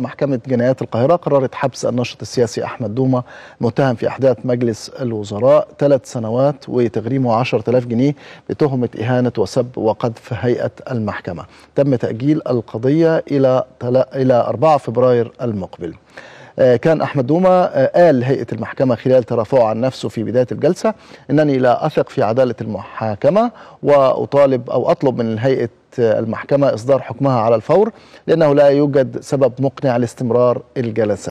محكمة جنايات القاهرة قررت حبس الناشط السياسي أحمد دومة متهم في أحداث مجلس الوزراء ثلاث سنوات وتغريمه 10000 جنيه بتهمة إهانة وسب وقذف هيئة المحكمة تم تأجيل القضية إلى إلى 4 فبراير المقبل آه، كان أحمد دوما آه، قال هيئة المحكمة خلال ترافعه عن نفسه في بداية الجلسة أنني لا أثق في عدالة المحاكمة وأطالب أو أطلب من هيئة آه، المحكمة إصدار حكمها على الفور لأنه لا يوجد سبب مقنع لاستمرار الجلسة